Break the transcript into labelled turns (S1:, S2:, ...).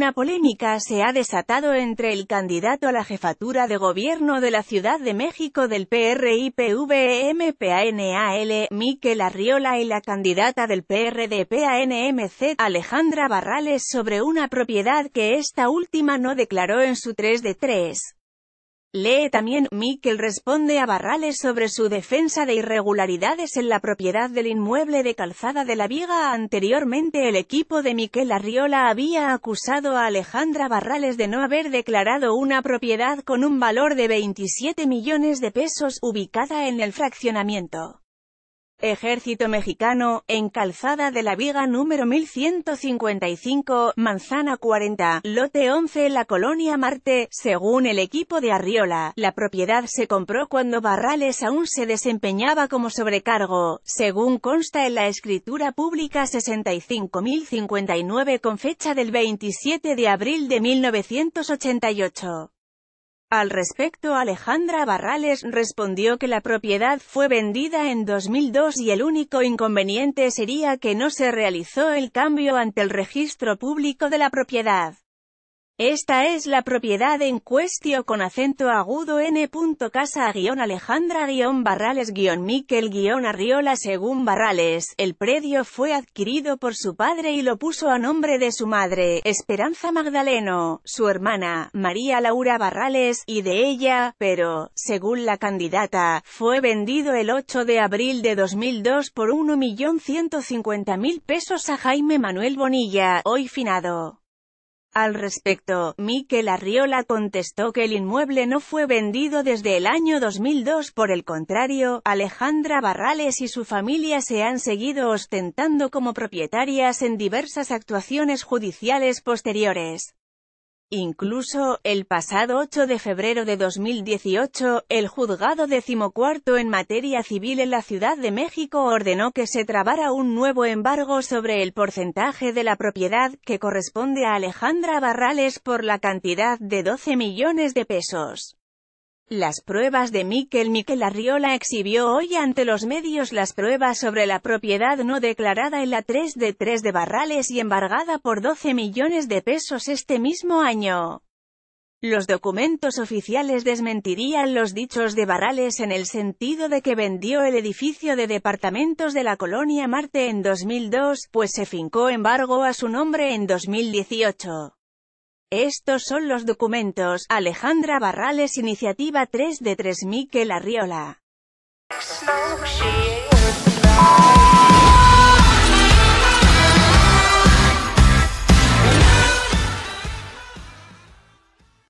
S1: Una polémica se ha desatado entre el candidato a la jefatura de gobierno de la Ciudad de México del pri pvm e Miquel Arriola y la candidata del PRD-PANMC, Alejandra Barrales sobre una propiedad que esta última no declaró en su 3 de 3. Lee también, Miquel responde a Barrales sobre su defensa de irregularidades en la propiedad del inmueble de Calzada de la Viga. Anteriormente el equipo de Miquel Arriola había acusado a Alejandra Barrales de no haber declarado una propiedad con un valor de 27 millones de pesos ubicada en el fraccionamiento. Ejército Mexicano, en Calzada de la Viga número 1155, Manzana 40, Lote 11, La Colonia Marte, según el equipo de Arriola. La propiedad se compró cuando Barrales aún se desempeñaba como sobrecargo, según consta en la escritura pública 65.059 con fecha del 27 de abril de 1988. Al respecto Alejandra Barrales respondió que la propiedad fue vendida en 2002 y el único inconveniente sería que no se realizó el cambio ante el registro público de la propiedad. Esta es la propiedad en cuestión con acento agudo n. Casa-Alejandra-Barrales-Miquel-Arriola Según Barrales, el predio fue adquirido por su padre y lo puso a nombre de su madre, Esperanza Magdaleno, su hermana, María Laura Barrales, y de ella, pero, según la candidata, fue vendido el 8 de abril de 2002 por 1.150.000 pesos a Jaime Manuel Bonilla, hoy finado. Al respecto, Miquel Arriola contestó que el inmueble no fue vendido desde el año 2002, por el contrario, Alejandra Barrales y su familia se han seguido ostentando como propietarias en diversas actuaciones judiciales posteriores. Incluso, el pasado 8 de febrero de 2018, el juzgado decimocuarto en materia civil en la Ciudad de México ordenó que se trabara un nuevo embargo sobre el porcentaje de la propiedad, que corresponde a Alejandra Barrales por la cantidad de 12 millones de pesos. Las pruebas de Miquel Miquel Arriola exhibió hoy ante los medios las pruebas sobre la propiedad no declarada en la 3 de 3 de Barrales y embargada por 12 millones de pesos este mismo año. Los documentos oficiales desmentirían los dichos de Barrales en el sentido de que vendió el edificio de departamentos de la colonia Marte en 2002, pues se fincó embargo a su nombre en 2018. Estos son los documentos. Alejandra Barrales Iniciativa 3 de 3 Miquel Arriola.